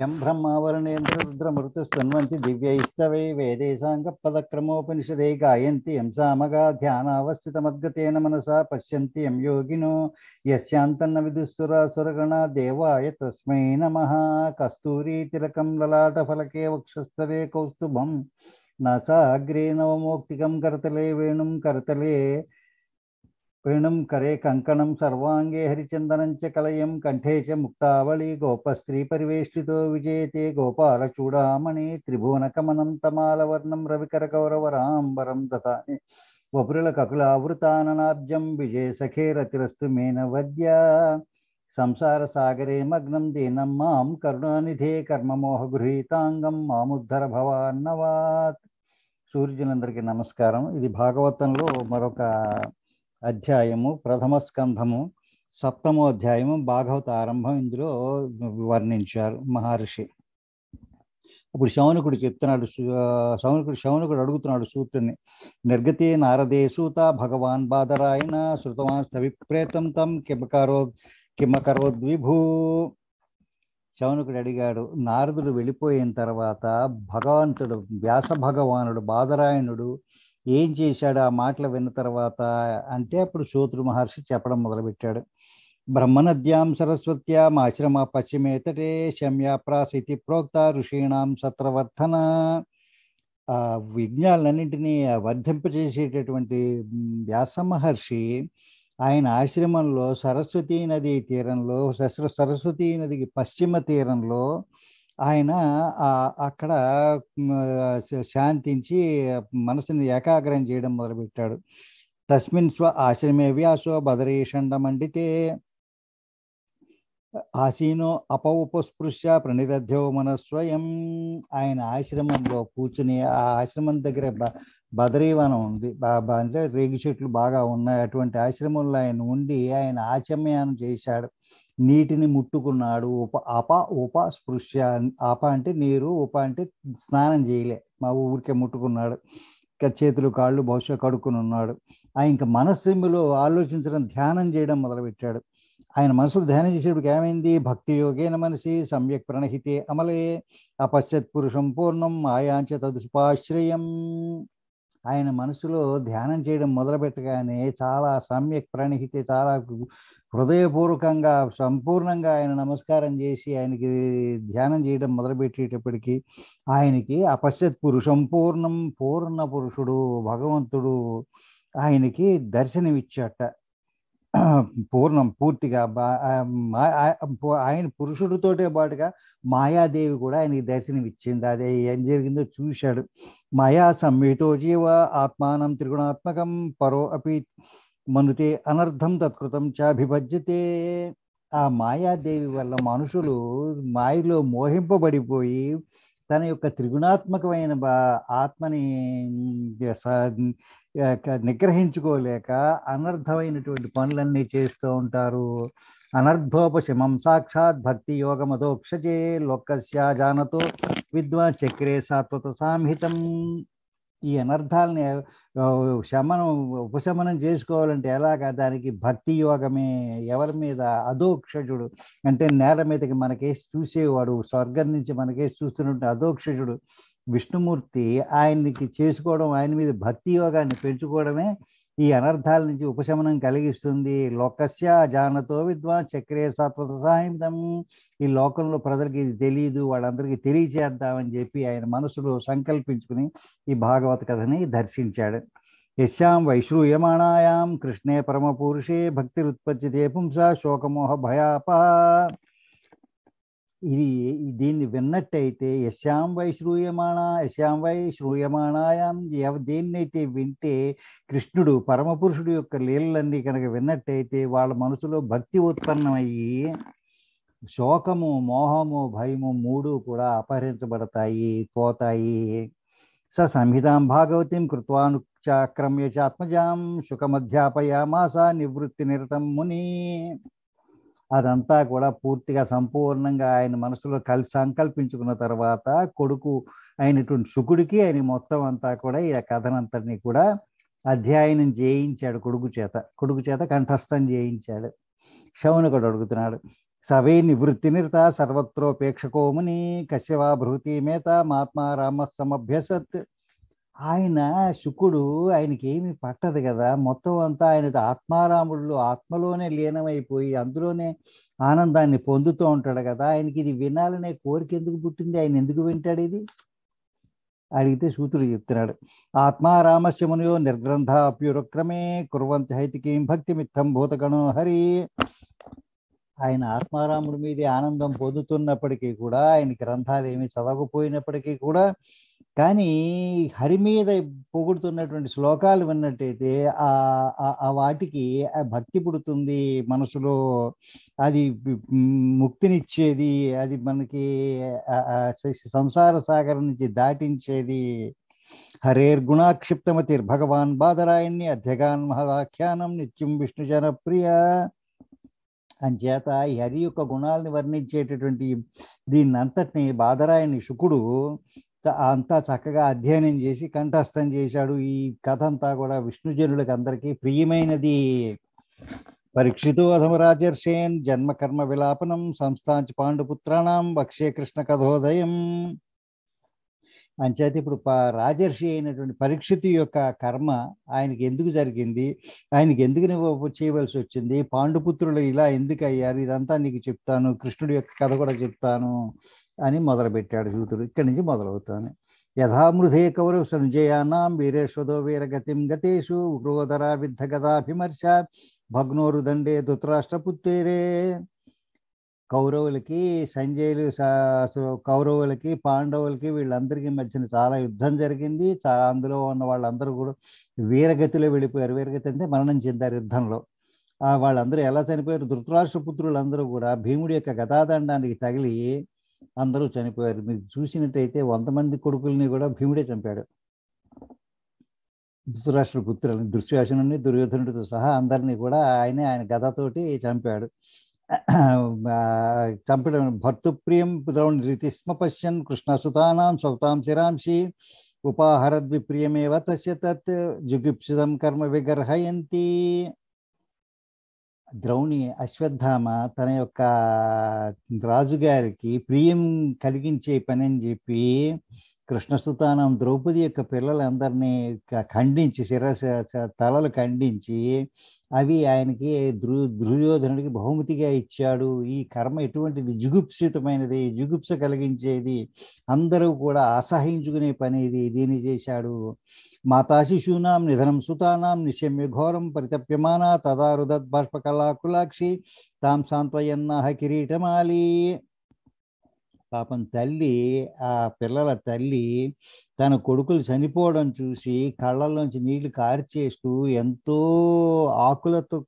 यं ब्रह्मावरणेन्द्ररुद्रमृतुस्तन्वन्ति दिव्यैस्तवै वेदैसाङ्गपदक्रमोपनिषदै गायन्ति यं सामगा ध्यानावस्थितमद्गतेन मनसा पश्यन्ति यं योगिनो यस्यान्तन्न विदुःसुरासुरगणा देवाय तस्मै नमः कस्तूरीतिलकं ललाटफलके वक्षस्थले कौस्तुभं न सा अग्रे नवमौक्तिकं कर्तले वेणुं कर्तले వేణుం కరే కంకణం సర్వాంగే హరిచందనం చ కలయం కంఠే చ ముక్తావళి గోపస్త్రీ పరివేష్టితో విజేతే గోపాలచూడామణి త్రిభువనకమనం తమాలవర్ణం రవికరగౌరవరాంబరం దదాని వపురుల సఖే రతిరస్తు మేన వద్య సంసారసాగరే మగ్నం దీనం మాం కరుణానిధే గృహీతాంగం మాముద్ధర భవాన్నవాత్ సూర్యులందరికీ నమస్కారం ఇది భాగవతంలో మరొక అధ్యాయము ప్రథమ స్కంధము సప్తమో అధ్యాయము భాగవత ఆరంభం ఇందులో వర్ణించారు మహర్షి ఇప్పుడు శౌనకుడు చెప్తున్నాడు శౌనకుడు శౌనకుడు అడుగుతున్నాడు సూత్రుని నిర్గతే నారదే సూత భగవాన్ బాధరాయన శృతవాస్త తం కిమకరో కిమకరోద్విభూ శౌనకుడు అడిగాడు నారదుడు వెళ్ళిపోయిన తర్వాత భగవంతుడు వ్యాస భగవానుడు బాధరాయణుడు ఏం చేశాడు ఆ మాటలు విన్న తర్వాత అంటే అప్పుడు శోత్రు మహర్షి చెప్పడం మొదలుపెట్టాడు బ్రహ్మనద్యాం సరస్వత్యాం ఆశ్రమ పశ్చిమేతటే శమ్యాప్రాస్ ఇది ప్రోక్త ఋషీణాం సత్రవర్ధన ఆ విజ్ఞాలన్నింటినీ వర్ధింపజేసేటటువంటి వ్యాస మహర్షి ఆయన ఆశ్రమంలో సరస్వతీ నది తీరంలో సరస్వతీ నదికి పశ్చిమ తీరంలో ఆయన అక్కడ శాంతించి మనసుని ఏకాగ్రం చేయడం మొదలుపెట్టాడు తస్మిన్ స్వ ఆశ్రమే వ్యాసో బదరీషండమండితే ఆసీనో ఉపస్పృశ్య ప్రణిరధ్యో మనస్వయం ఆయన ఆశ్రమంలో కూర్చుని ఆ ఆశ్రమం దగ్గర బ బదరీవనం ఉంది అంటే రేగి చెట్లు బాగా ఉన్నాయి అటువంటి ఆశ్రమంలో ఆయన ఉండి ఆయన ఆచమ్యానం చేశాడు నీటిని ముట్టుకున్నాడు ఉప అప ఉప స్పృశ్య అప అంటే నీరు ఉప అంటే స్నానం చేయలే మా ఊరికే ముట్టుకున్నాడు ఇంకా చేతులు కాళ్ళు బహుశా కడుక్కుని ఉన్నాడు ఆయన ఇంకా మనస్సులో ఆలోచించడం ధ్యానం చేయడం మొదలుపెట్టాడు ఆయన మనసుకు ధ్యానం చేసేటప్పుడు ఏమైంది భక్తి యోగేన మనసి సమ్యక్ ప్రణహితే అమలే అపశ్చత్ పురుషం పూర్ణం ఆయాంచ తదుపాశ్రయం ఆయన మనసులో ధ్యానం చేయడం మొదలుపెట్టగానే చాలా సమ్యక్ ప్రణిహితే చాలా హృదయపూర్వకంగా సంపూర్ణంగా ఆయన నమస్కారం చేసి ఆయనకి ధ్యానం చేయడం మొదలుపెట్టేటప్పటికీ ఆయనకి అపశ్యత్ పురుషం పూర్ణం పూర్ణ పురుషుడు భగవంతుడు ఆయనకి దర్శనమిచ్చాట పూర్ణం పూర్తిగా ఆయన పురుషుడితోటే పాటుగా మాయాదేవి కూడా ఆయనకి దర్శనం ఇచ్చింది అదే ఏం జరిగిందో చూశాడు మాయా సంహితో జీవ ఆత్మానం త్రిగుణాత్మకం పరో అపి మనుతే అనర్థం తత్కృతం చాభిభజ్యతే ఆ మాయాదేవి వల్ల మనుషులు మాయలో మోహింపబడిపోయి తన యొక్క త్రిగుణాత్మకమైన ఆత్మని నిగ్రహించుకోలేక అనర్థమైనటువంటి పనులన్నీ చేస్తూ ఉంటారు అనర్థోపశమం సాక్షాత్ భక్తి యోగమదోక్షజే లోకస్యా జానతో విద్వాన్ చక్రే సాత్వత సాంహితం ఈ అనర్థాలని శమనం ఉపశమనం చేసుకోవాలంటే ఎలాగా దానికి భక్తి యోగమే ఎవరి మీద అధోక్షజుడు అంటే నేల మీదకి మనకేసి చూసేవాడు స్వర్గం నుంచి మనకేసి చూస్తున్నట్టు అధోక్షజుడు విష్ణుమూర్తి ఆయనకి చేసుకోవడం ఆయన మీద భక్తి యోగాన్ని పెంచుకోవడమే ఈ అనర్థాల నుంచి ఉపశమనం కలిగిస్తుంది లోకస్య జానతో విద్వాన్ చక్రే సత్వత సాహితం ఈ లోకంలో ప్రజలకి ఇది తెలియదు వాళ్ళందరికీ తెలియజేద్దామని చెప్పి ఆయన మనసులో సంకల్పించుకుని ఈ భాగవత కథని దర్శించాడు యశ్యాం వైశ్రూయమాణాయాం కృష్ణే పరమపురుషే ఉత్పత్తి పుంస శోకమోహ భయాప ఇది దీన్ని విన్నట్టయితే యశాం వై శ్రూయమాణ యశాం వై శ్రూయమాణాయం దేన్నైతే వింటే కృష్ణుడు పరమపురుషుడు యొక్క లీలన్నీ కనుక విన్నట్టయితే వాళ్ళ మనసులో భక్తి ఉత్పన్నమయ్యి శోకము మోహము భయము మూడు కూడా అపహరించబడతాయి పోతాయి స సంహితాం భాగవతిం కృత్వాను చాక్రమ్య చాత్మజాం సుఖమధ్యాపయామాస నివృత్తి నిరతం ముని అదంతా కూడా పూర్తిగా సంపూర్ణంగా ఆయన మనసులో కలిసి సంకల్పించుకున్న తర్వాత కొడుకు అయినటువంటి శుకుడికి ఆయన మొత్తం అంతా కూడా ఈ కథనంతటిని కూడా అధ్యయనం చేయించాడు కొడుకు చేత కొడుకు చేత కంఠస్థం చేయించాడు శవనుకుడు అడుగుతున్నాడు సవే నివృత్తినిరత సర్వత్రోపేక్షకోముని కశ్యవా భృతి మేత మహాత్మా రామ సమభ్యసత్ ఆయన శుకుడు ఆయనకి ఏమి పట్టదు కదా మొత్తం అంతా ఆయన ఆత్మారాముడు ఆత్మలోనే లీనమైపోయి అందులోనే ఆనందాన్ని పొందుతూ ఉంటాడు కదా ఆయనకి ఇది వినాలనే కోరిక ఎందుకు పుట్టింది ఆయన ఎందుకు వింటాడు ఇది అడిగితే సూత్రుడు చెప్తున్నాడు ఆత్మారామస్యమునయో నిర్గ్రంథ అప్యురక్రమే కుర్వంతి హైతికీం భక్తి మిత్తం భూతగణో హరి ఆయన ఆత్మారాముడి మీద ఆనందం పొందుతున్నప్పటికీ కూడా ఆయన గ్రంథాలు ఏమి చదవకపోయినప్పటికీ కూడా కానీ హరి మీద పొగుడుతున్నటువంటి శ్లోకాలు విన్నట్టయితే ఆ వాటికి భక్తి పుడుతుంది మనసులో అది ముక్తినిచ్చేది అది మనకి సంసార సాగరం నుంచి దాటించేది హరేర్ గుణాక్షిప్తమతిర్ భగవాన్ బాధరాయణ్ణి అధ్యగాన్ మహదాఖ్యానం నిత్యం విష్ణు జనప్రియ అంచేత ఈ హరి యొక్క గుణాలని వర్ణించేటటువంటి దీన్ని అంతటిని బాదరాయణి శుకుడు అంతా చక్కగా అధ్యయనం చేసి కంఠస్థం చేశాడు ఈ కథ అంతా కూడా విష్ణుజనులకు అందరికీ ప్రియమైనది పరీక్షితు అధమరాజర్షేన్ జన్మకర్మ విలాపనం సంస్థాంచి పాండుపుత్రాణం వక్షే కృష్ణ కథోదయం ఆయన చేత ఇప్పుడు రాజర్షి అయినటువంటి పరీక్షితు యొక్క కర్మ ఆయనకి ఎందుకు జరిగింది ఆయనకి ఎందుకు చేయవలసి వచ్చింది పాండుపుత్రులు ఇలా ఎందుకు అయ్యారు ఇదంతా నీకు చెప్తాను కృష్ణుడి యొక్క కథ కూడా చెప్తాను అని మొదలుపెట్టాడు సూతుడు ఇక్కడి నుంచి మొదలవుతాను యథామృధే కౌరవ సంజయానాం వీరేశ్వదో వీరగతిం గతేషు ఉగ్రోదరా విద్ధగదాభిమర్శ భగ్నోరుదండే ధృతరాష్ట్రపుత్రేరే కౌరవులకి సంజయులు కౌరవులకి పాండవులకి వీళ్ళందరికీ మధ్యన చాలా యుద్ధం జరిగింది చాలా అందులో ఉన్న వాళ్ళందరూ కూడా వీరగతిలో వెళ్ళిపోయారు వీరగతి అంటే మరణం చెందారు యుద్ధంలో వాళ్ళందరూ ఎలా చనిపోయారు ధృతరాష్ట్ర పుత్రులందరూ కూడా భీముడి యొక్క గతాదండానికి తగిలి అందరూ చనిపోయారు మీరు చూసినట్టయితే వంద మంది కొడుకుల్ని కూడా భీముడే చంపాడు ధృతరాష్ట్ర పుత్రులని దుర్శాసనుని దుర్యోధనుడితో సహా అందరినీ కూడా ఆయనే ఆయన గతతోటి చంపాడు చంపడం భర్తుప్రియం ద్రౌణ్ రీతి స్మ పశ్యన్ కృష్ణసుతానాం స్వతాం శిరాంశి ఉపాహరద్విప్రియమేవ తస్య తత్ జుగుప్సితం కర్మ విగర్హయంతి ద్రౌణి అశ్వత్థామ తన యొక్క రాజుగారికి ప్రియం కలిగించే పని అని చెప్పి కృష్ణసుతానం ద్రౌపది యొక్క పిల్లలందరినీ ఖండించి శిరస తలలు ఖండించి అవి ఆయనకి ధృ దుర్యోధనుడికి బహుమతిగా ఇచ్చాడు ఈ కర్మ ఎటువంటిది జుగుప్సితమైనది జుగుప్స కలిగించేది అందరూ కూడా అసహించుకునే పని ఇది దీన్ని చేశాడు మాతా శిశూనాం నిధనం సుతానాం నిశమ్య ఘోరం పరితప్యమానా తదారుదత్ బాష్పకళాకులాక్షి తాం సాంత్వయన్నాహ కిరీటమాలీ పాపం తల్లి ఆ పిల్లల తల్లి తన కొడుకులు చనిపోవడం చూసి కళ్ళల్లోంచి నీళ్లు కార్చేస్తూ ఎంతో ఆకులతో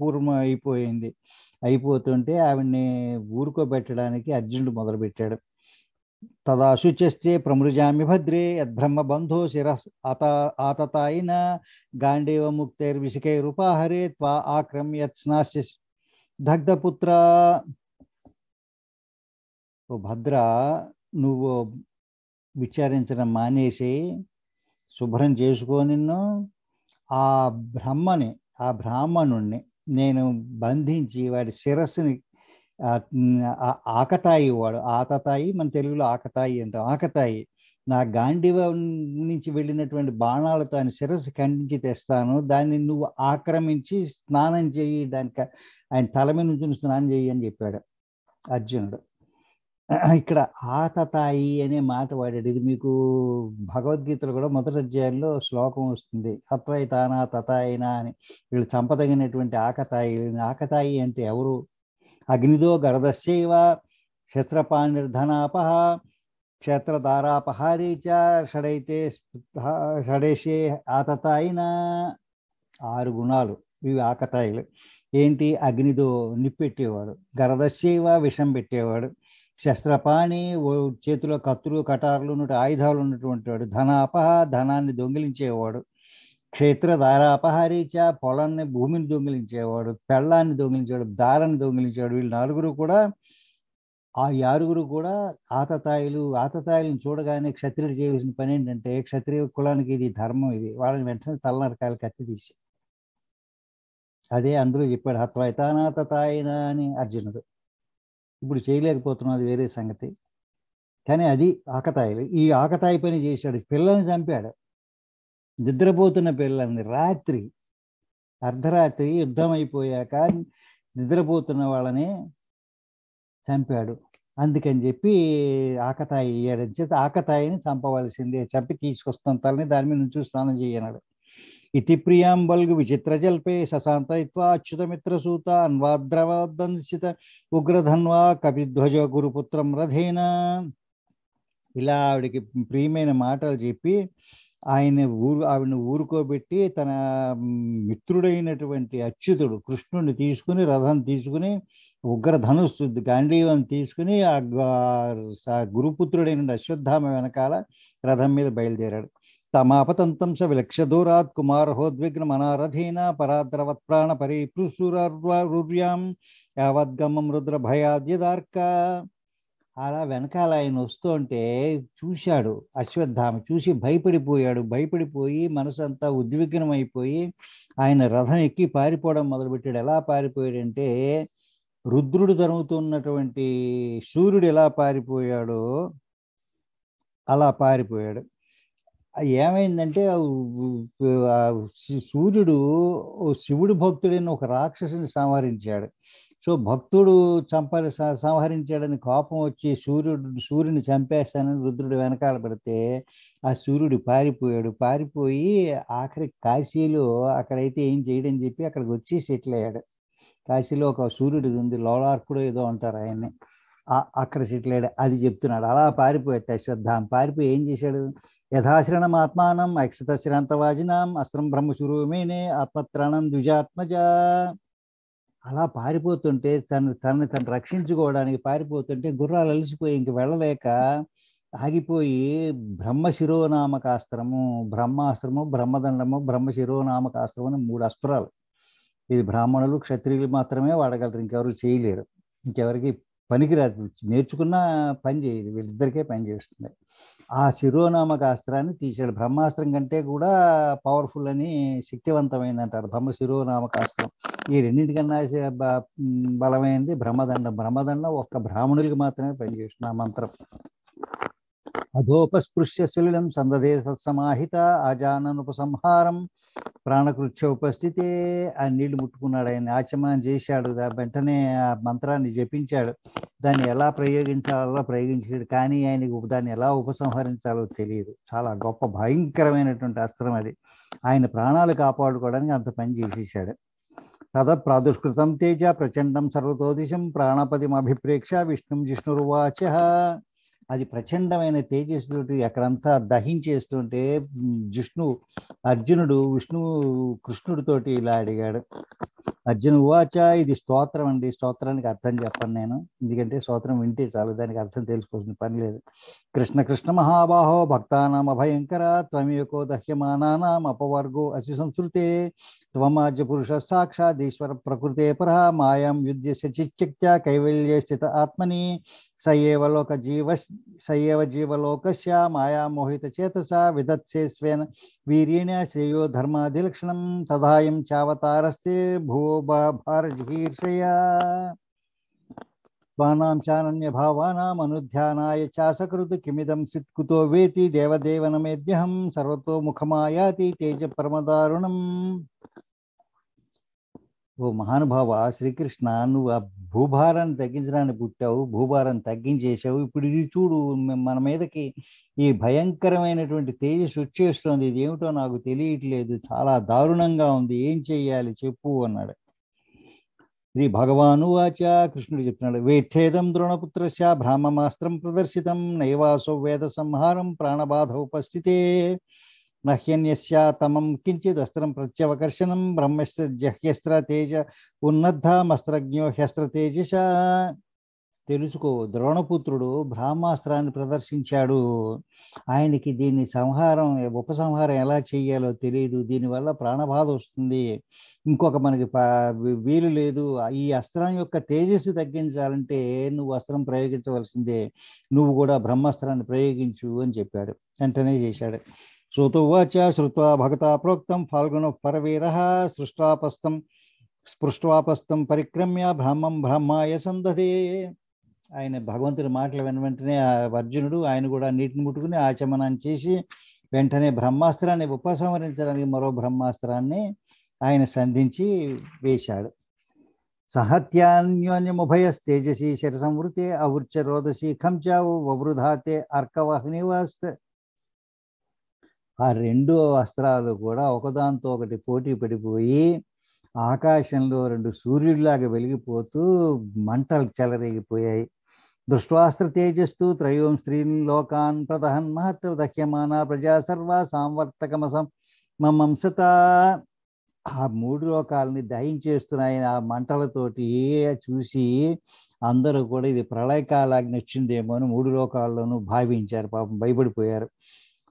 పూర్వం అయిపోయింది అయిపోతుంటే ఆవిడ్ని ఊరుకోబెట్టడానికి అర్జునుడు మొదలుపెట్టాడు తదా శుచస్తే ప్రమృజామి భద్రే యద్బ్రహ్మ బంధో శిర అత ఆతతాయిన గాండేవ రూపాహరే త్వా ఆక్రమ్యత్ స్నాస్య దగ్ధపుత్ర ఓ భద్ర నువ్వు విచారించడం మానేసి శుభ్రం నిన్ను ఆ బ్రహ్మని ఆ బ్రాహ్మణుణ్ణి నేను బంధించి వాడి శిరస్సుని ఆకతాయి వాడు ఆతతాయి మన తెలుగులో ఆకతాయి అంటాం ఆకతాయి నా గాంధీవ నుంచి వెళ్ళినటువంటి బాణాలతో ఆయన శిరస్సు ఖండించి తెస్తాను దాన్ని నువ్వు ఆక్రమించి స్నానం చేయి దానికి ఆయన తల మీద నుంచి స్నానం చేయి అని చెప్పాడు అర్జునుడు ఇక్కడ ఆతతాయి అనే మాట వాడాడు ఇది మీకు భగవద్గీతలో కూడా మొదటి అధ్యాయంలో శ్లోకం వస్తుంది అత్వైతానా తతాయినా అని వీళ్ళు చంపదగినటువంటి ఆకతాయి ఆకతాయి అంటే ఎవరు అగ్నిదో గరదశైవ క్షత్రపాణిర్ధనాపహ క్షేత్రధారాపహారీ చ షడైతే షడేషే ఆతతాయిన ఆరు గుణాలు ఇవి ఆకతాయిలు ఏంటి అగ్నిదో నిప్పెట్టేవాడు గరదశైవ విషం పెట్టేవాడు శస్త్రపాణి చేతిలో కత్తులు కటారులు ఉన్న ఆయుధాలు ఉన్నటువంటి వాడు ధనాపహ ధనాన్ని దొంగిలించేవాడు క్షేత్ర దారాపహరీచ పొలాన్ని భూమిని దొంగిలించేవాడు పెళ్ళాన్ని దొంగిలించాడు దారాన్ని దొంగిలించాడు వీళ్ళు నలుగురు కూడా ఆ ఆరుగురు కూడా ఆతతాయిలు ఆతతాయిలను చూడగానే క్షత్రియుడు చేయవలసిన పని ఏంటంటే క్షత్రియ కులానికి ఇది ధర్మం ఇది వాళ్ళని వెంటనే తలనరకాయలు కత్తి తీసి అదే అందులో చెప్పాడు హత్వైతానాతతాయిన అని అర్జునుడు ఇప్పుడు చేయలేకపోతున్నది వేరే సంగతి కానీ అది ఆకతాయిలు ఈ ఆకతాయి పని చేశాడు పిల్లల్ని చంపాడు నిద్రపోతున్న పిల్లల్ని రాత్రి అర్ధరాత్రి యుద్ధం అయిపోయాక నిద్రపోతున్న వాళ్ళని చంపాడు అందుకని చెప్పి ఆకతాయి అయ్యాడని చేత ఆకతాయిని చంపవలసిందే చంపి తీసుకొస్తాను తలని దాని మీద నుంచి స్నానం చేయనాడు ఇతి విచిత్ర జల్పే विचित्र మిత్ర సూత अन्वाद्रवदंसित ఉగ్రధన్వా కపిధ్వజ గురుపుత్రం రథేన ఇలా ఆవిడకి ప్రియమైన మాటలు చెప్పి ఆయన ఊరు ఆవిడని ఊరుకోబెట్టి తన మిత్రుడైనటువంటి అచ్యుతుడు కృష్ణుడిని తీసుకుని రథం తీసుకుని ఉగ్రధనుస్సు గాంధీవం తీసుకుని ఆ గురుపుత్రుడైన అశ్వత్థామ వెనకాల రథం మీద బయలుదేరాడు తమాపతంతంశ విలక్ష్యదూరాత్ పరాద్రవత్ ప్రాణ పరిపృసురూర్యాం యావద్గమం భయాద్యదార్క అలా వెనకాల ఆయన వస్తూ ఉంటే చూశాడు అశ్వత్థామ చూసి భయపడిపోయాడు భయపడిపోయి మనసంతా ఉద్విగ్నమైపోయి ఆయన రథం ఎక్కి పారిపోవడం మొదలుపెట్టాడు ఎలా పారిపోయాడంటే రుద్రుడు తరుగుతున్నటువంటి సూర్యుడు ఎలా పారిపోయాడో అలా పారిపోయాడు ఏమైందంటే సూర్యుడు శివుడు భక్తుడైన ఒక రాక్షసుని సంహరించాడు సో భక్తుడు చంప సంహరించాడని కోపం వచ్చి సూర్యుడు సూర్యుని చంపేస్తానని రుద్రుడు వెనకాల పెడితే ఆ సూర్యుడు పారిపోయాడు పారిపోయి ఆఖరి కాశీలో అక్కడైతే ఏం చేయడని చెప్పి అక్కడికి వచ్చి సెటిల్ అయ్యాడు కాశీలో ఒక సూర్యుడు ఉంది లోలార్కుడు ఏదో అంటారు ఆయన్ని ఆకర్షించలేడు అది చెప్తున్నాడు అలా పారిపోయాడు అశ్వత్థాం పారిపోయి ఏం చేశాడు యథాశ్రణం ఆత్మానం అక్షతశ్రాంతవాజినాం అస్త్రం బ్రహ్మశురుమేనే ఆత్మత్రాణం ద్విజాత్మజ అలా పారిపోతుంటే తను తనని తను రక్షించుకోవడానికి పారిపోతుంటే గుర్రాలు అలసిపోయి ఇంక వెళ్ళలేక ఆగిపోయి బ్రహ్మ శిరోనామకాస్త్రము బ్రహ్మాస్త్రము బ్రహ్మదండము బ్రహ్మ శిరోనామకాస్త్రము అని మూడు అస్త్రాలు ఇది బ్రాహ్మణులు క్షత్రియులు మాత్రమే వాడగలరు ఇంకెవరు చేయలేరు ఇంకెవరికి పనికిరాదు నేర్చుకున్న పని చేయదు వీళ్ళిద్దరికే పని చేస్తుంది ఆ శిరోనామక అస్త్రాన్ని తీసాడు బ్రహ్మాస్త్రం కంటే కూడా పవర్ఫుల్ అని శక్తివంతమైంది అంటారు బ్రహ్మ శిరోనామక అస్త్రం ఈ రెండింటికన్నా బలమైనది బ్రహ్మదండం బ్రహ్మదండం ఒక్క బ్రాహ్మణులకి మాత్రమే పనిచేస్తుంది ఆ మంత్రం అధోపస్పృశ్య సలిలం సందదే సత్సమాహిత అజాననుపసంహారం ప్రాణకృత్య ఉపస్థితే ఆ నీళ్లు ముట్టుకున్నాడు ఆయన ఆచమనం చేశాడు వెంటనే ఆ మంత్రాన్ని జపించాడు దాన్ని ఎలా ప్రయోగించాలో ప్రయోగించాడు కానీ ఆయనకు దాన్ని ఎలా ఉపసంహరించాలో తెలియదు చాలా గొప్ప భయంకరమైనటువంటి అస్త్రం అది ఆయన ప్రాణాలు కాపాడుకోవడానికి అంత పని చేసేసాడు తద ప్రాదుష్కృతం తేజ ప్రచండం సర్వతోదిశం ప్రాణపదిమభిప్రేక్ష విష్ణుం జిష్ణురువాచ అది ప్రచండమైన తేజస్సు అక్కడంతా దహించేస్తుంటే జిష్ణు అర్జునుడు విష్ణువు కృష్ణుడితోటి ఇలా అడిగాడు అర్జున్ ఉవాచ ఇది స్తోత్రం అండి స్తోత్రానికి అర్థం చెప్పను నేను ఎందుకంటే స్తోత్రం వింటే చాలు దానికి అర్థం తెలుసుకోవాల్సిన పని లేదు కృష్ణ కృష్ణ మహాబాహో భక్తానాం అభయంకర త్వమేకో దహ్యమానా అపవర్గో అసి సంస్కృతే త్వమాజ్య పురుష సాక్షాత్ ఈశ్వర ప్రకృతే పర మాయం యుద్ధ చిత్యక్త్య కైవల్య స్థిత ఆత్మని సయేవ లోక జీవ సయేవ జీవలోకస్య మాయామోహిత చేతస విదత్సే స్వేన వీరేణ శ్రేయో ధర్మాధిలక్షణం తదాయం చావతారస్తే భూ भारजिगीर्षया स्वानां चानन्यभावानामनुध्यानाय కిమిదం సిత్కుతో వేతి దేవదేవనమేద్యహం సర్వతో ముఖమాయాతి తేజ పరమదారుణం ఓ మహానుభావ శ్రీకృష్ణ నువ్వు ఆ భూభారాన్ని తగ్గించడానికి పుట్టావు భూభారం తగ్గించేసావు ఇప్పుడు ఇది చూడు మన మీదకి ఈ భయంకరమైనటువంటి తేజస్సు వచ్చేస్తుంది ఇది ఏమిటో నాకు తెలియట్లేదు చాలా దారుణంగా ఉంది ఏం చెయ్యాలి చెప్పు అన్నాడు श्री भगवाच कृष्णुड़ चुनाव वेत्थेदम द्रोणपुत्र ब्राह्ममास्त्र प्रदर्शित नैवासो वेद संहार प्राणबाध उपस्थिते नह्यन्यम किंचिदस्त्र प्रत्यवकर्षण ब्रह्मस्त्र जह्यस्त्र तेज उन्नद्धास्त्रो ह्यस्त्रतेजिषा తెలుసుకో ద్రోణపుత్రుడు బ్రహ్మాస్త్రాన్ని ప్రదర్శించాడు ఆయనకి దీన్ని సంహారం ఉపసంహారం ఎలా చేయాలో తెలియదు దీనివల్ల ప్రాణబాధ వస్తుంది ఇంకొక మనకి వీలు లేదు ఈ అస్త్రం యొక్క తేజస్సు తగ్గించాలంటే నువ్వు అస్త్రం ప్రయోగించవలసిందే నువ్వు కూడా బ్రహ్మాస్త్రాన్ని ప్రయోగించు అని చెప్పాడు వెంటనే చేశాడు శ్రుతువాచ శ్రుత్వా భగత ప్రోక్తం ఫాల్గుణ పరవీర సృష్టాపస్తం స్పృష్టాపస్తం పరిక్రమ్య బ్రహ్మం బ్రహ్మాయ సందదే ఆయన భగవంతుడి మాటలు వెన వెంటనే అర్జునుడు ఆయన కూడా నీటిని ముట్టుకుని ఆచమనం చేసి వెంటనే బ్రహ్మాస్త్రాన్ని ఉపసంహరించడానికి మరో బ్రహ్మాస్త్రాన్ని ఆయన సంధించి వేశాడు సహత్యాన్యోన్యముభయస్ తేజసి శర సంవృతే అవృత్య రోదసి కంచావు వవృధాతే వాస్త ఆ రెండు అస్త్రాలు కూడా ఒకదాంతో ఒకటి పోటీ పడిపోయి ఆకాశంలో రెండు సూర్యుడిలాగా వెలిగిపోతూ మంటలు చెలరేగిపోయాయి దృష్ట్వాస్త్రతేజస్తు త్రయోం స్త్రీన్ లోకాన్ ప్రదహన్ మహత్వ దహ్యమానా ప్రజా సర్వ సాంవర్తకమసం మమంసత ఆ మూడు లోకాలని దహించేస్తున్నాయి ఆ మంటలతోటి చూసి అందరూ కూడా ఇది ప్రళయకాలాగ్ని వచ్చిందేమో అని మూడు లోకాల్లోనూ భావించారు పాపం భయపడిపోయారు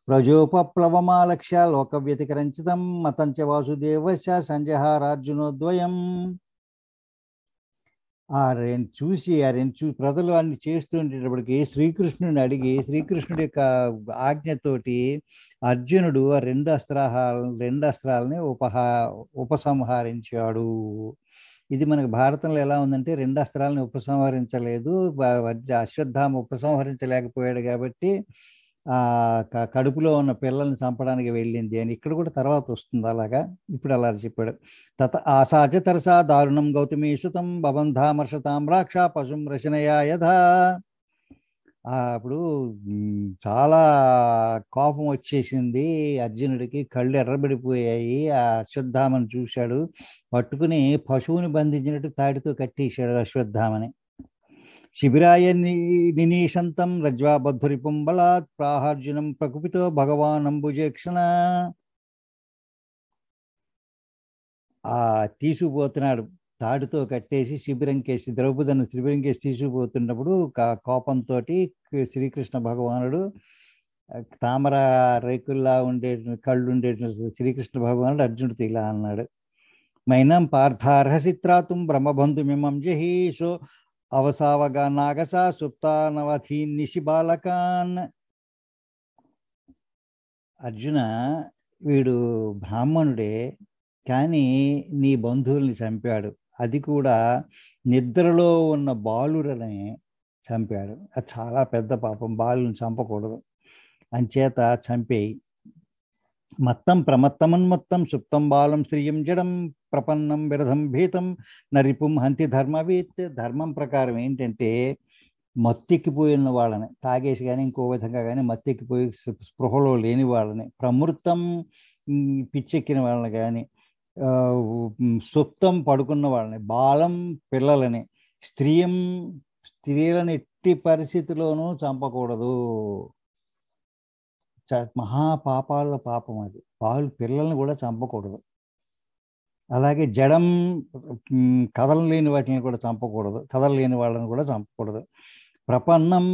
ప్రజోపప్లవమాలక్ష్య లోక వ్యతికరంచితం మతంచ వాసుదేవశ సంజహారార్జునోద్వయం ఆ రెండు చూసి ఆ రెండు చూసి ప్రజలు అన్ని ఉండేటప్పటికి శ్రీకృష్ణుని అడిగి శ్రీకృష్ణుడి యొక్క ఆజ్ఞతోటి అర్జునుడు ఆ రెండు అస్త్రాహ రెండు అస్త్రాలని ఉపహా ఉపసంహరించాడు ఇది మనకు భారతంలో ఎలా ఉందంటే రెండు అస్త్రాలని ఉపసంహరించలేదు అశ్వత్థామ ఉపసంహరించలేకపోయాడు కాబట్టి ఆ కడుపులో ఉన్న పిల్లల్ని చంపడానికి వెళ్ళింది అని ఇక్కడ కూడా తర్వాత వస్తుంది అలాగా ఇప్పుడు అలా చెప్పాడు తత ఆసాచ తరసా దారుణం గౌతమీసుతం భవంధామర్షతాం రాక్ష పశుం రచనయా యథా అప్పుడు చాలా కోపం వచ్చేసింది అర్జునుడికి కళ్ళు ఎర్రబడిపోయాయి ఆ అశ్వత్థామని చూశాడు పట్టుకుని పశువుని బంధించినట్టు తాడితో కట్టేశాడు అశ్వత్థామని శిబిరాయ నినీషంతం పుంబలాత్ ప్రాహార్జునం ప్రకుపితో అంబుజేక్షణ ఆ తీసుకుపోతున్నాడు తాడుతో కట్టేసి శిబిరంకేసి ద్రౌపదిని శిబిరంకేసి తీసుకుపోతున్నప్పుడు కోపంతో శ్రీకృష్ణ భగవానుడు తామర రేకుల్లా ఉండే కళ్ళు ఉండే శ్రీకృష్ణ భగవానుడు అర్జునుడు ఇలా అన్నాడు మైనం పార్థార్హసిత్రాతుం బ్రహ్మబంధుమిమం సో అవసావగా నాగసా సుప్తానవధి నిశి బాలకాన్ అర్జున వీడు బ్రాహ్మణుడే కానీ నీ బంధువుల్ని చంపాడు అది కూడా నిద్రలో ఉన్న బాలురని చంపాడు అది చాలా పెద్ద పాపం బాలుని చంపకూడదు అంచేత చంపేయి మత్తం ప్రమత్తమన్మత్తం సుప్తం బాలం శ్రీయం జడం ప్రపన్నం విరధం భీతం నరిపుం హంతి ధర్మవీత్ ధర్మం ప్రకారం ఏంటంటే మత్తెక్కిపోయిన వాళ్ళని తాగేసి కానీ ఇంకో విధంగా కానీ మత్తెక్కిపోయి స్పృహలో లేని వాళ్ళని ప్రమృతం పిచ్చెక్కిన వాళ్ళని కానీ సుప్తం పడుకున్న వాళ్ళని బాలం పిల్లలని స్త్రీయం స్త్రీలను ఎట్టి పరిస్థితిలోనూ చంపకూడదు మహాపాపాల పాపం అది వాళ్ళు పిల్లల్ని కూడా చంపకూడదు అలాగే జడం కదలలేని వాటిని కూడా చంపకూడదు కథలు లేని వాళ్ళని కూడా చంపకూడదు ప్రపన్నం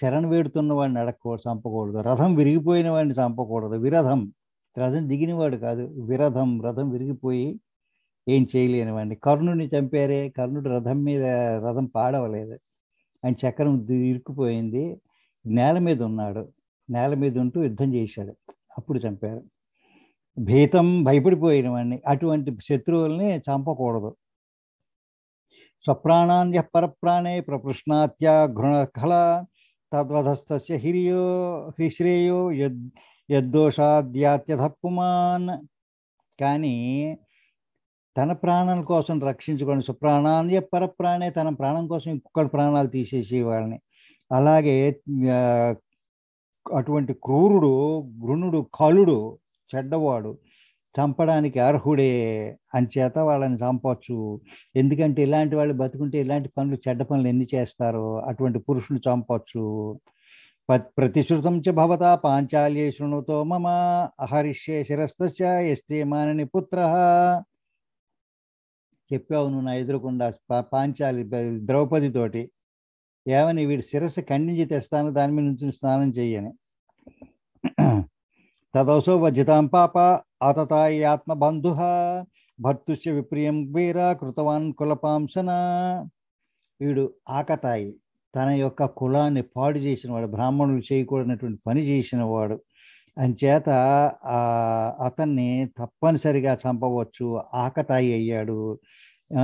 శరణ్ వేడుతున్న వాడిని అడగకూడదు చంపకూడదు రథం విరిగిపోయిన వాడిని చంపకూడదు విరథం రథం దిగినవాడు కాదు విరథం రథం విరిగిపోయి ఏం చేయలేని వాడిని కర్ణుడిని చంపారే కర్ణుడు రథం మీద రథం పాడవలేదు ఆయన చక్రం ఇరుక్కుపోయింది నేల మీద ఉన్నాడు నేల మీద ఉంటూ యుద్ధం చేశాడు అప్పుడు చంపారు భీతం భయపడిపోయిన వాడిని అటువంటి శత్రువుల్ని చంపకూడదు స్వప్రాణాన్య పరప్రాణే ప్రపృష్ణాత్యా ఘృణకళ తద్వధస్త హిరియో హిశ్రేయో యద్ కానీ తన ప్రాణాల కోసం రక్షించుకోండి స్వప్రాణాన్య పరప్రాణే తన ప్రాణం కోసం ఇంకొకటి ప్రాణాలు తీసేసి వాళ్ళని అలాగే అటువంటి క్రూరుడు గృణుడు కలుడు చెడ్డవాడు చంపడానికి అర్హుడే అంచేత వాళ్ళని చంపవచ్చు ఎందుకంటే ఇలాంటి వాళ్ళు బతుకుంటే ఇలాంటి పనులు చెడ్డ పనులు ఎన్ని చేస్తారో అటువంటి పురుషులు చంపవచ్చు ప్రతిశ్రుతం చ భవత పాంచాల్యే శృణుతో మమ అహరిష్యే శిరస్తస్య మానని పుత్ర చెప్పావు నువ్వు నా ఎదురుకుండా పాంచాలి ద్రౌపదితోటి ఏమని వీడి శిరస్సు ఖండించి తెస్తాను దాని మీద నుంచి స్నానం చెయ్యని తదసో వజితాం పాప ఆతతాయాత్మబంధు భర్తుస్య విప్రియం వీర కృతవాన్ కులపాంసన వీడు ఆకతాయి తన యొక్క కులాన్ని పాడు చేసినవాడు బ్రాహ్మణులు చేయకూడనటువంటి పని చేసినవాడు అంచేత అతన్ని తప్పనిసరిగా చంపవచ్చు ఆకతాయి అయ్యాడు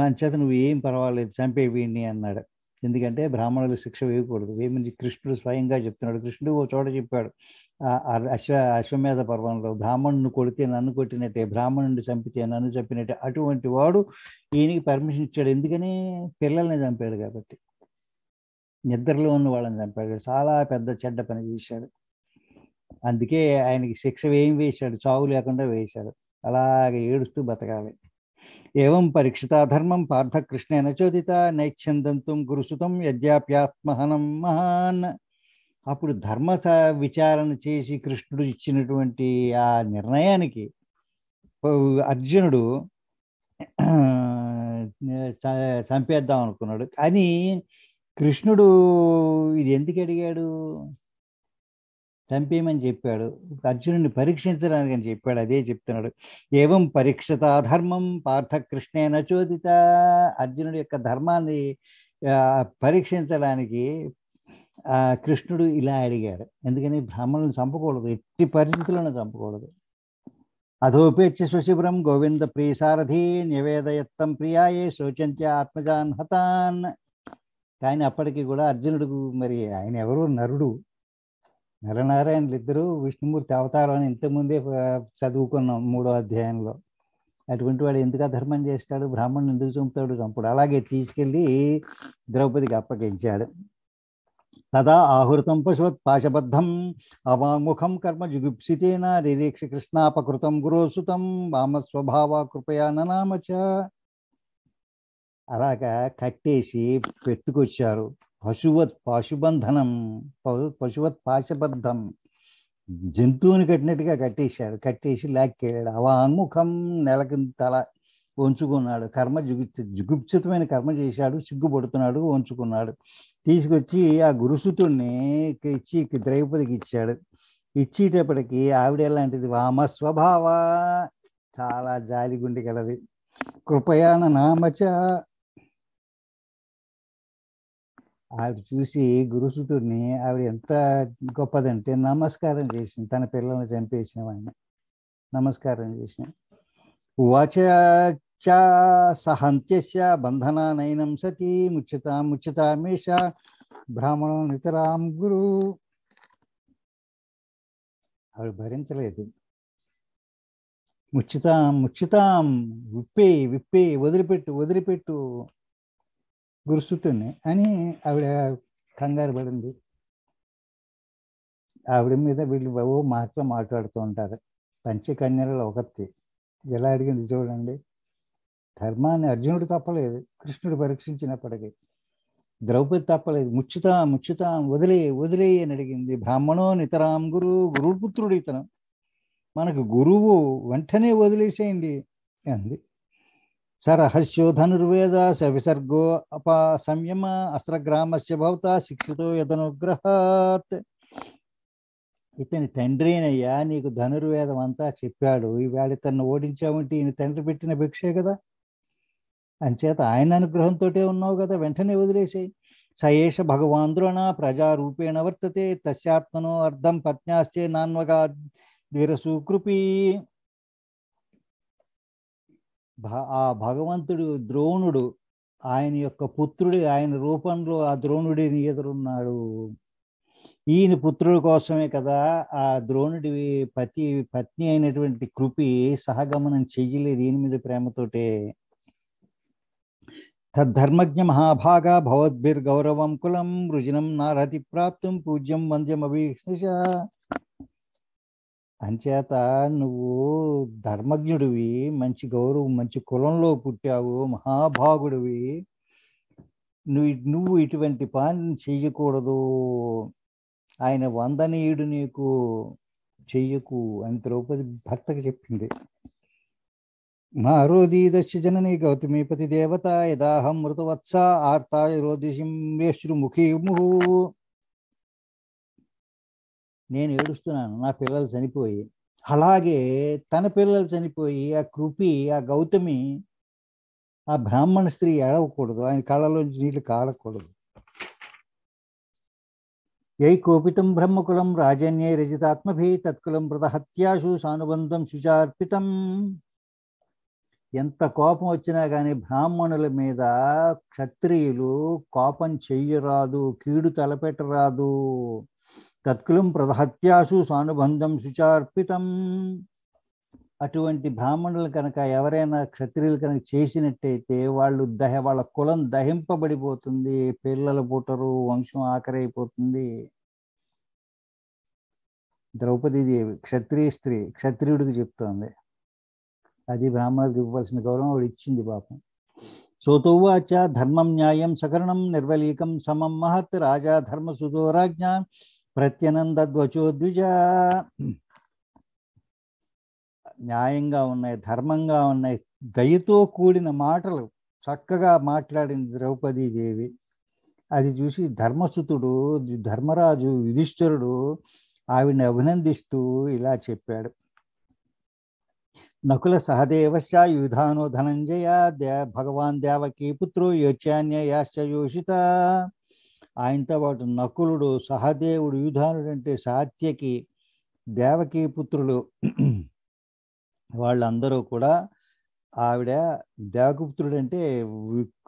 అంచేత నువ్వు ఏం పర్వాలేదు చంపే వీడిని అన్నాడు ఎందుకంటే బ్రాహ్మణులు శిక్ష వేయకూడదు వేమని కృష్ణుడు స్వయంగా చెప్తున్నాడు కృష్ణుడు ఓ చోట చెప్పాడు అశ్వ అశ్వమేధ పర్వంలో బ్రాహ్మణుని కొడితే నన్ను కొట్టినట్టే బ్రాహ్మణుని చంపితే నన్ను చంపినట్టే అటువంటి వాడు ఈయనకి పర్మిషన్ ఇచ్చాడు ఎందుకని పిల్లల్ని చంపాడు కాబట్టి నిద్రలో ఉన్న వాళ్ళని చంపాడు చాలా పెద్ద చెడ్డ పని చేశాడు అందుకే ఆయనకి శిక్ష ఏం వేశాడు చావు లేకుండా వేశాడు అలాగే ఏడుస్తూ బతకాలి ఏం పరీక్షితాధర్మం పార్థకృష్ణేన చోదిత నైచ్ఛందంతం గురుసుతం యద్యాప్యాత్మహనం మహాన్ అప్పుడు ధర్మ విచారణ చేసి కృష్ణుడు ఇచ్చినటువంటి ఆ నిర్ణయానికి అర్జునుడు చంపేద్దాం అనుకున్నాడు కానీ కృష్ణుడు ఇది ఎందుకు అడిగాడు చంపేయమని చెప్పాడు అర్జునుడిని పరీక్షించడానికి అని చెప్పాడు అదే చెప్తున్నాడు ఏవం పరీక్షత ధర్మం పార్థ కృష్ణే చోదిత అర్జునుడి యొక్క ధర్మాన్ని పరీక్షించడానికి కృష్ణుడు ఇలా అడిగాడు ఎందుకని బ్రాహ్మణులను చంపకూడదు ఎట్టి పరిస్థితులను చంపకూడదు అధోపేక్ష సుశిబిరం గోవింద ప్రియ సారథి నివేదయత్తం ప్రియాయే శోచంచ ఆత్మజాన్ హతాన్ కానీ అప్పటికి కూడా అర్జునుడు మరి ఆయన ఎవరు నరుడు నరనారాయణులు ఇద్దరు విష్ణుమూర్తి అవతారం అని ఇంతకుముందే చదువుకున్నాం మూడో అధ్యాయంలో అటువంటి వాడు ఎందుకు అధర్మం చేస్తాడు బ్రాహ్మణుని ఎందుకు చంపుతాడు చంపుడు అలాగే తీసుకెళ్ళి ద్రౌపదికి అప్పగించాడు తదా ఆహృతం పశువత్ పాశబద్ధం అవాముఖం కర్మ జుగుప్సితేన రిరీక్ష కృష్ణాపకృతం గురోసుతం వామస్వభావ కృపయా ననామచ అలాగా కట్టేసి పెట్టుకొచ్చారు పశువత్ పాశుబంధనం పశువత్ పాశబద్ధం జంతువుని కట్టినట్టుగా కట్టేశాడు కట్టేసి లాక్కెళ్ళాడు అవాంగుఖం నెలకి తల ఉంచుకున్నాడు కర్మ జుగు జుగుప్సితమైన కర్మ చేశాడు సిగ్గుపడుతున్నాడు ఉంచుకున్నాడు తీసుకొచ్చి ఆ గురుసుతుడిని ఇచ్చి ద్రౌపదికి ఇచ్చాడు ఇచ్చేటప్పటికి ఆవిడ ఎలాంటిది వామ స్వభావ చాలా జాలిగుండి కలది కృపయాన నామచ ఆవిడ చూసి గురుసుతుడిని ఆవిడ ఎంత గొప్పదంటే నమస్కారం చేసింది తన పిల్లల్ని చంపేసిన వాడిని నమస్కారం చేసిన వాచ చ సహంత్యస్య బంధనానైనం సతీ ముచ్యతాం ముచ్యతామేష బ్రాహ్మణం నితరాం గురు ఆవిడ భరించలేదు ముచ్చితాం ముచ్చితాం విప్పే విప్పే వదిలిపెట్టు వదిలిపెట్టు గురుసుతుని అని ఆవిడ కంగారు పడింది ఆవిడ మీద వీళ్ళు ఓ మాటలు మాట్లాడుతూ ఉంటారు పంచకన్యలలో ఒకటి ఎలా అడిగింది చూడండి ధర్మాన్ని అర్జునుడు తప్పలేదు కృష్ణుడు పరీక్షించినప్పటికీ ద్రౌపది తప్పలేదు ముచ్చుతా ముచ్చుతా వదిలే వదిలే అని అడిగింది బ్రాహ్మణో నితరాం గురు గురుపుత్రుడు ఇతను మనకు గురువు వెంటనే వదిలేసేయండి అంది సరహస్యో ధనుర్వేద సవిసర్గో అప అపా సంయమ అస్త్రగ్రామస్య భవత శిక్షితో యదనుగ్రహాత్ ఇతని తండ్రినయ్యా నీకు ధనుర్వేదం అంతా చెప్పాడు ఈవేళ ఇతన్ని ఓడించామంటే ఈయన తండ్రి పెట్టిన భిక్షే కదా అంచేత ఆయన అనుగ్రహంతో ఉన్నావు కదా వెంటనే వదిలేసాయి సయేష భగవాన్ ద్రోణ ప్రజారూపేణ వర్తతే తస్యాత్మనో అర్థం పత్న్యాస్తే నాన్వగా ద్విరసూకృపీ ఆ భగవంతుడు ద్రోణుడు ఆయన యొక్క పుత్రుడి ఆయన రూపంలో ఆ ద్రోణుడిని ఎదురున్నాడు ఈయన పుత్రుడి కోసమే కదా ఆ ద్రోణుడి పతి పత్ని అయినటువంటి కృపి సహగమనం చెయ్యలేదు ఈయన మీద ప్రేమతోటే తద్ధర్మజ్ఞ మహాభాగా భవద్భిర్గౌరవం కులం రుజినం నారతి ప్రాప్తం పూజ్యం అభిష అంచేత నువ్వు ధర్మజ్ఞుడివి మంచి గౌరవం మంచి కులంలో పుట్టావు మహాభాగుడివి నువ్వు నువ్వు ఇటువంటి పాని చెయ్యకూడదు ఆయన వందనీయుడు నీకు చెయ్యకు అని ద్రౌపది భర్తకు చెప్పింది జనని గౌతమీపతి దేవత యదాహం మృతవత్స ఆర్తాయ ముహు నేను ఏడుస్తున్నాను నా పిల్లలు చనిపోయి అలాగే తన పిల్లలు చనిపోయి ఆ కృపి ఆ గౌతమి ఆ బ్రాహ్మణ స్త్రీ ఏడవకూడదు ఆయన కళ్ళలోంచి నీళ్లు కాడకూడదు యై కోపితం బ్రహ్మకులం రాజన్యై రజితాత్మభి తత్కులం మృతహత్యాశు సానుబంధం శుచార్పితం ఎంత కోపం వచ్చినా కానీ బ్రాహ్మణుల మీద క్షత్రియులు కోపం చెయ్యరాదు కీడు తలపెట్టరాదు తత్కులం ప్రహత్యాసు సానుబంధం సుచార్పితం అటువంటి బ్రాహ్మణులు కనుక ఎవరైనా క్షత్రియులు కనుక చేసినట్టయితే వాళ్ళు దహ వాళ్ళ కులం దహింపబడిపోతుంది పిల్లలు పుట్టరు వంశం ఆఖరైపోతుంది ద్రౌపదీదేవి క్షత్రియ స్త్రీ క్షత్రియుడికి చెప్తోంది అది బ్రాహ్మణులకు ఇవ్వవలసిన గౌరవం ఆవిడ ఇచ్చింది పాపం సోతోవాచ ధర్మం న్యాయం సకరణం నిర్వలీకం సమం మహత్ రాజా ధర్మసుతో రాజ్ఞ ధ్వచో ద్విజ న్యాయంగా ఉన్నాయి ధర్మంగా ఉన్నాయి దయతో కూడిన మాటలు చక్కగా మాట్లాడింది ద్రౌపదీదేవి అది చూసి ధర్మసుతుడు ధర్మరాజు యుధిష్ఠరుడు ఆవిడని అభినందిస్తూ ఇలా చెప్పాడు నకుల సహదేవశ్చ యుధానో ధనంజయ దే భగవాన్ దేవకి పుత్రు యోచాన్యయాశ్చయోషిత ఆయనతో పాటు నకులుడు సహదేవుడు యుధానుడు అంటే సాత్యకి దేవకీ పుత్రులు వాళ్ళందరూ కూడా ఆవిడ దేవకపుత్రుడు అంటే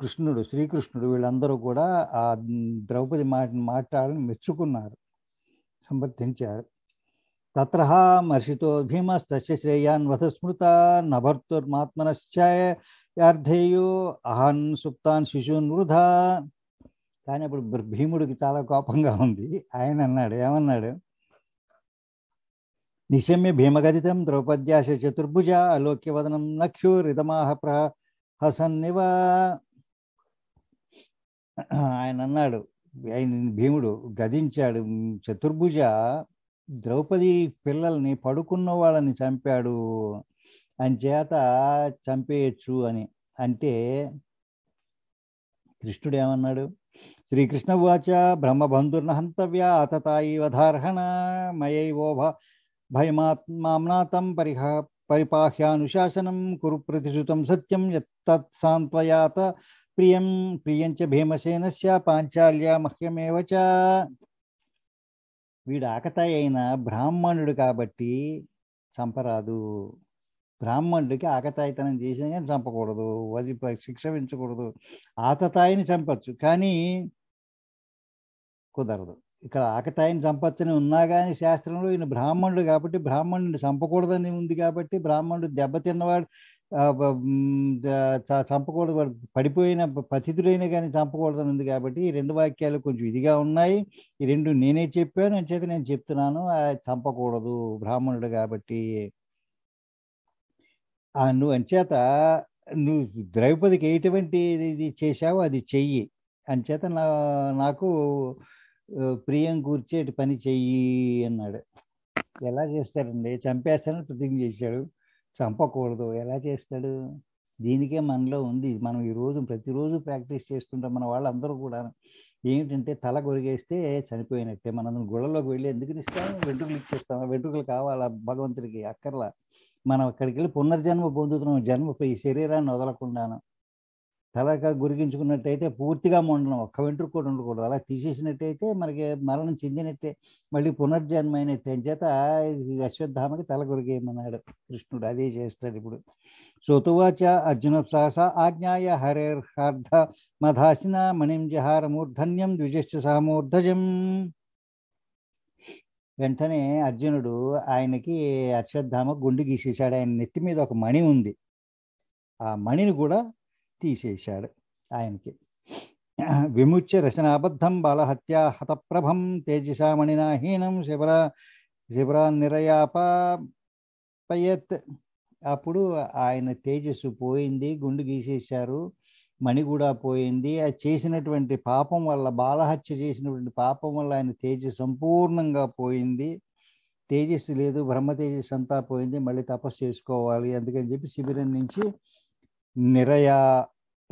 కృష్ణుడు శ్రీకృష్ణుడు వీళ్ళందరూ కూడా ఆ ద్రౌపది మాట మాట్లాడని మెచ్చుకున్నారు సమర్థించారు తత్ర మర్షితో భీమస్త శ్రేయాన్ వధ స్మృతా నభర్తుర్మాత్మనశ్చార్థేయో అహన్ సుప్తాన్ శిశూన్ వృధా కానీ అప్పుడు భీముడికి చాలా కోపంగా ఉంది ఆయన అన్నాడు ఏమన్నాడు నిశమ్య భీమగదితం ద్రౌపద్యాశ చతుర్భుజ అలోక్యవదనం హసన్ ప్రహసన్నివ ఆయన అన్నాడు ఆయన భీముడు గదించాడు చతుర్భుజ ద్రౌపది పిల్లల్ని పడుకున్న వాళ్ళని చంపాడు అని చేత చంపేయచ్చు అని అంటే కృష్ణుడు ఏమన్నాడు శ్రీకృష్ణ వాచ బ్రహ్మబంధుర్న హంతవ్య అతతాయివధార్హణ మయైవో భయమాత్మాతం పరిహ పరిపాహ్యానుశాసనం కురు ప్రతిశ్రుతం సత్యం యత్తత్ సాంత్వయాత ప్రియం ప్రియంచ భీమసేనస్య పాంచాల్య మహ్యమేవ చ వీడు ఆకతాయి అయిన బ్రాహ్మణుడు కాబట్టి చంపరాదు బ్రాహ్మణుడికి ఆకతాయితనం చేసిన కానీ చంపకూడదు అది శిక్ష పెంచకూడదు ఆతతాయిని చంపచ్చు కానీ కుదరదు ఇక్కడ ఆకతాయిని చంపచ్చని ఉన్నా కానీ శాస్త్రంలో ఈయన బ్రాహ్మణుడు కాబట్టి బ్రాహ్మణుడిని చంపకూడదని ఉంది కాబట్టి బ్రాహ్మణుడు దెబ్బతిన్నవాడు చంపకూడదు పడిపోయిన పతితుడైన కానీ చంపకూడదని ఉంది కాబట్టి ఈ రెండు వాక్యాలు కొంచెం ఇదిగా ఉన్నాయి ఈ రెండు నేనే చెప్పాను అని చేత నేను చెప్తున్నాను చంపకూడదు బ్రాహ్మణుడు కాబట్టి నువ్వు అంచేత నువ్వు ద్రౌపదికి ఎటువంటి ఇది చేశావో అది చెయ్యి అంచేత నా నాకు ప్రియం కూర్చేటి పని చెయ్యి అన్నాడు ఎలా చేస్తారండి చంపేస్తానని ప్రతిజ్ఞ చేశాడు చంపకూడదు ఎలా చేస్తాడు దీనికే మనలో ఉంది మనం ఈరోజు ప్రతిరోజు ప్రాక్టీస్ చేస్తుంటాం మన వాళ్ళందరూ కూడా ఏంటంటే తల కొరిగేస్తే చనిపోయినట్టే మనం గుళ్ళలోకి వెళ్ళి ఎందుకు ఇస్తాము వెంట్రుకలు ఇచ్చేస్తాము వెంట్రుకలు కావాలా భగవంతుడికి అక్కర్లా మనం అక్కడికి వెళ్ళి పునర్జన్మ పొందుతున్నాం జన్మ ఈ శరీరాన్ని వదలకుండాను తలక గురిగించుకున్నట్టయితే పూర్తిగా మొండడం ఒక్క వెంట్రుకు కూడా ఉండకూడదు అలా తీసేసినట్టయితే మనకి మరణం చెందినట్టే మళ్ళీ పునర్జన్మ అయినట్టే చేత అశ్వత్థామకి తల గురిగేయమన్నాడు కృష్ణుడు అదే చేస్తాడు ఇప్పుడు శ్రోతువాచ అర్జున సహస ఆజ్ఞాయ హరేర్హార్ధ మధాసిన మణిం జహార మూర్ధన్యం ద్విజశ్చ సహమూర్ధజం వెంటనే అర్జునుడు ఆయనకి అశ్వత్థామ గుండు గీసేశాడు ఆయన నెత్తి మీద ఒక మణి ఉంది ఆ మణిని కూడా తీసేశాడు ఆయనకి విముచ్య రచనాబద్ధం బాలహత్యా హతప్రభం తేజసామణినాహీనం శివరా శివరా నిరయాపయత్ అప్పుడు ఆయన తేజస్సు పోయింది గుండు గీసేశారు మణి కూడా పోయింది ఆ చేసినటువంటి పాపం వల్ల బాలహత్య చేసినటువంటి పాపం వల్ల ఆయన తేజస్ సంపూర్ణంగా పోయింది తేజస్సు లేదు బ్రహ్మ తేజస్సు అంతా పోయింది మళ్ళీ తపస్సు చేసుకోవాలి అందుకని చెప్పి శిబిరం నుంచి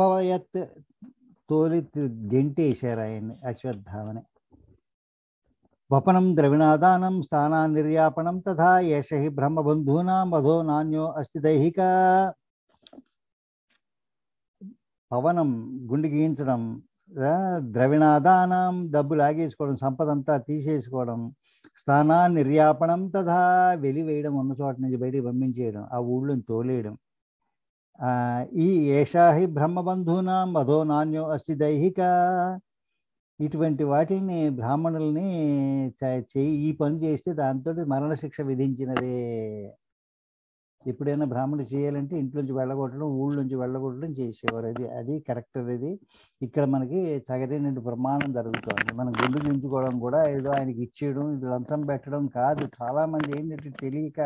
పవయత్ తోలి గెంటేశారు ఆయన్ని అశ్వత్థామని వపనం ద్రవిణాదానం స్థానా నిర్యాపణం తథా ఏష బ్రహ్మబంధూనా మధో నాణ్యో అస్తి దైహిక పవనం గుండె గీయించడం ద్రవిణాదానం డబ్బు లాగేసుకోవడం సంపద అంతా తీసేసుకోవడం స్థానా నిర్యాపణం తథా వెలివేయడం ఉన్న చోట నుంచి బయటికి పంపించేయడం ఆ ఊళ్ళోని తోలేయడం ఈ ఏషా హి బ్రహ్మబంధూనా మధో నాణ్యో అస్తి దైహిక ఇటువంటి వాటిని బ్రాహ్మణుల్ని చేయి ఈ పని చేస్తే దాంతో మరణశిక్ష విధించినదే ఎప్పుడైనా బ్రాహ్మణుడు చేయాలంటే ఇంట్లోంచి వెళ్ళగొట్టడం ఊళ్ళోంచి వెళ్ళగొట్టడం చేసేవారు అది అది కరెక్ట్ అది ఇక్కడ మనకి చగరేనంటి ప్రమాణం జరుగుతుంది మనం గుండు నించుకోవడం కూడా ఏదో ఆయనకి ఇచ్చేయడం ఇది లంచం పెట్టడం కాదు చాలామంది ఏంటంటే తెలియక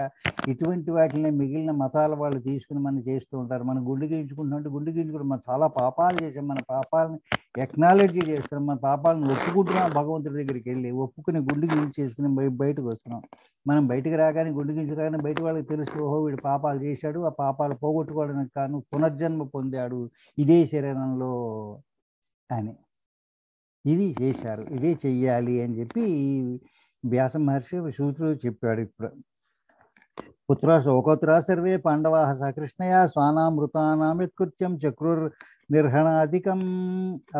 ఇటువంటి వాటిని మిగిలిన మతాల వాళ్ళు తీసుకుని మనం చేస్తూ ఉంటారు మనం గుండు గించుకుంటున్నట్టు గుండు గించుకోవడం మనం చాలా పాపాలు చేసాం మన పాపాలని ఎక్నాలజీ చేస్తున్నాం మన పాపాలను ఒప్పుకుంటున్నాం భగవంతుడి దగ్గరికి వెళ్ళి ఒప్పుకుని గుండు గింజ చేసుకుని బయటకు వస్తున్నాం మనం బయటకు రాగానే గుండు గింజ రాగానే బయట వాళ్ళకి తెలుసు ఓహో వీడు పాపాలు చేశాడు ఆ పాపాలు పోగొట్టుకోవడానికి కాను పునర్జన్మ పొందాడు ఇదే శరీరంలో అని ఇది చేశారు ఇదే చెయ్యాలి అని చెప్పి వ్యాస మహర్షి సూత్రుడు చెప్పాడు ఇప్పుడు పుత్ర శోకత్ర సర్వే పాండవా సహకృష్ణయా స్వానామృతానామిత్కృత్యం చక్రుర్ నిర్హణాధికం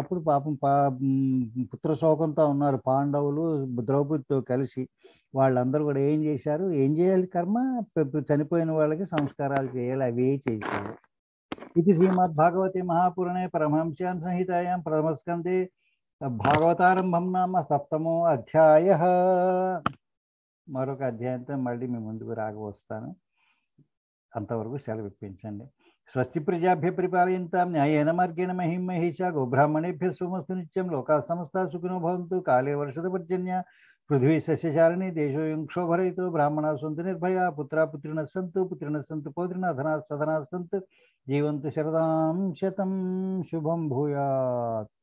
అప్పుడు పాపం పా పుత్రశోకంతో ఉన్నారు పాండవులు ద్రౌపదితో కలిసి వాళ్ళందరూ కూడా ఏం చేశారు ఏం చేయాలి కర్మ చనిపోయిన వాళ్ళకి సంస్కారాలు చేయాలి అవే చేశారు ఇది శ్రీమద్భాగవతే మహాపురాణే పరమహంస్యాం సంహితాయాం ప్రథమస్కందే భాగవతారంభం నామ సప్తమో అధ్యాయ మరొక అధ్యాయంతో మళ్ళీ మీ ముందుకు రాక వస్తాను అంతవరకు సెలవు ఇప్పించండి स्वस्ति प्रजाभ्य पिपालयता न्यायेन मगेण महिम महिषा गोब्राह्मणेभ्यः सोमस्तु नित्यं लोका समस्ता सुखिनो काले काले पर्जन्य पृथ्वी सस्यचारिणी देशो तो ब्राह्मण सन्त निर्भया पुत्रा सन्त सन्तु सन्त सन्तु धना सधना सन्त जीवंत शरदा शतं शुभम भूयात्